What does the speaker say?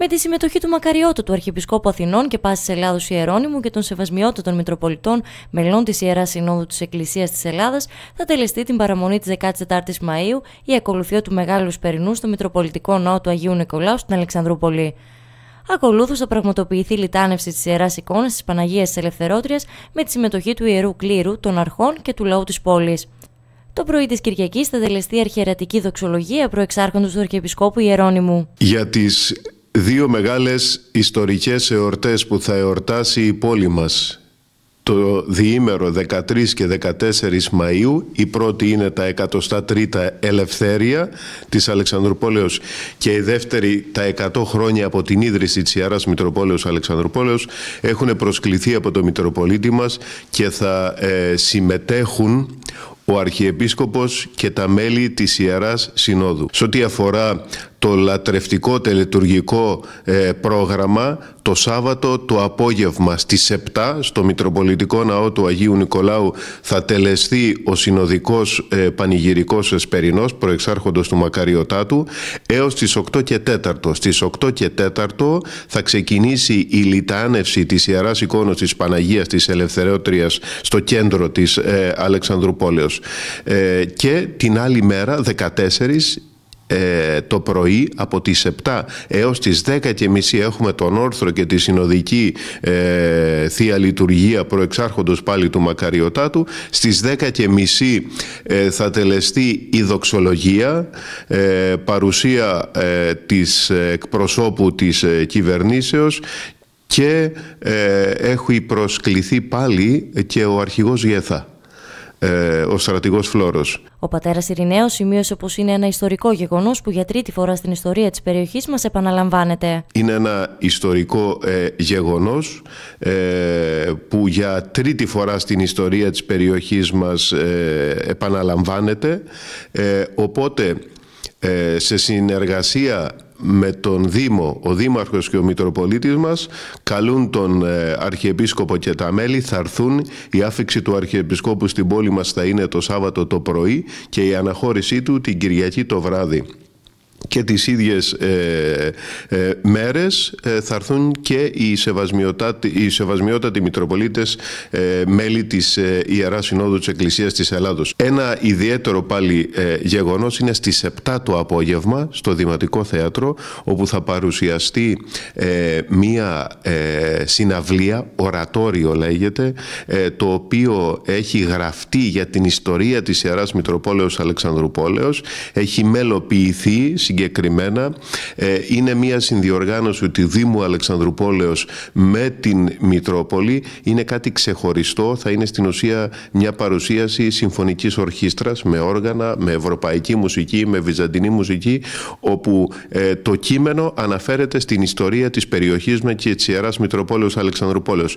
με τη συμμετοχή του Μακαριώτου του Αρχιεπισκόπου Αθηνών και Πάσης Ελλάδος Ιερώνυμου και των Σεβασμιώτων Μητροπολιτών μελών της Ιεράς Συνόδου της Εκκλησίας της Ελλάδας, θα τελεστεί την παραμονή της 14η Μαου η ακολουθία του Μεγάλου Σπερινού στο Μητροπολιτικό Ναό του Αγίου Νικολάου στην Αλεξανδρούπολη. Ακολούθως θα πραγματοποιηθεί η λιτάνευση της Ιεράς Εικόνας της Παναγίας της Ελευθερώτρια με τη συμμετοχή του ιερού κλήρου, των αρχών και του λαού της πόλης. Το πρωί της Κυριακής θα τελεστεί αρχιερατική δοξολογία προεξάρχοντος του Αρχιεπισκόπου Ιερώνυμου. Για τις δύο μεγάλες ιστορικές εορτές που θα εορτάσει η πόλη μας το διήμερο 13 και 14 Μαΐου. Η πρώτη είναι τα 103 Ελευθέρια της Αλεξανδρουπόλεως και η δεύτερη τα 100 χρόνια από την ίδρυση της Ιεράς Μητροπόλεως Αλεξανδρουπόλεως έχουν προσκληθεί από το Μητροπολίτη μας και θα ε, συμμετέχουν ο Αρχιεπίσκοπος και τα μέλη της Ιεράς Συνόδου. Σε ό,τι αφορά το λατρευτικό τελετουργικό ε, πρόγραμμα το Σάββατο το απόγευμα στις 7 στο Μητροπολιτικό Ναό του Αγίου Νικολάου θα τελεστεί ο συνοδικός ε, πανηγυρικός Εσπερινός προεξάρχοντος του Μακαριωτάτου έως τις 8 και 4. Στις 8 και 4 θα ξεκινήσει η λιτάνευση της Ιεράς Εικόνος της Παναγίας της Ελευθερέωτριας στο κέντρο της ε, Αλεξανδρουπόλεως. Ε, και την άλλη μέρα 14 ε, το πρωί από τις 7 έως τις 10 έχουμε τον όρθρο και τη συνοδική ε, Θεία Λειτουργία προεξάρχοντος πάλι του Μακαριωτάτου στις 10 ε, θα τελεστεί η δοξολογία ε, παρουσία της εκπροσώπου της κυβερνήσεως και έχει προσκληθεί πάλι και ο αρχηγός Γεθά. Ε, ο στρατηγός Φλόρος. Ο πατέρας Ειρηνέο σημείωσε πως είναι ένα ιστορικό γεγονός που για τρίτη φορά στην ιστορία της περιοχής μας επαναλαμβάνεται. Είναι ένα ιστορικό ε, γεγονός ε, που για τρίτη φορά στην ιστορία της περιοχής μας ε, επαναλαμβάνεται. οπότε σε συνεργασία με τον Δήμο, ο Δήμαρχος και ο Μητροπολίτης μας καλούν τον ε, Αρχιεπίσκοπο και τα μέλη, θα έρθουν η άφηξη του Αρχιεπισκόπου στην πόλη μας θα είναι το Σάββατο το πρωί και η αναχώρησή του την Κυριακή το βράδυ και τις ίδιες ε, ε μέρες ε, θα έρθουν και οι, σεβασμιωτάτη, οι σεβασμιότατοι Μητροπολίτες ε, μέλη της Ιεράς Συνόδου της Εκκλησίας της Ελλάδος. Ένα ιδιαίτερο πάλι γεγονός είναι στις 7 το απόγευμα στο Δηματικό Θέατρο όπου θα παρουσιαστεί μία συναυλία, ορατόριο λέγεται, το οποίο έχει γραφτεί για την ιστορία της Ιεράς Μητροπόλεως Αλεξανδρουπόλεως, έχει μελοποιηθεί συγκεκριμένα ε, είναι μια συνδιοργάνωση του Δήμου Αλεξανδρουπόλεως με την Μητρόπολη. Είναι κάτι ξεχωριστό, θα είναι στην ουσία μια παρουσίαση συμφωνικής ορχήστρας με όργανα, με ευρωπαϊκή μουσική, με βυζαντινή μουσική, όπου ε, το κείμενο αναφέρεται στην ιστορία της περιοχής με και της Ιεράς Μητροπόλεως Αλεξανδρουπόλεως.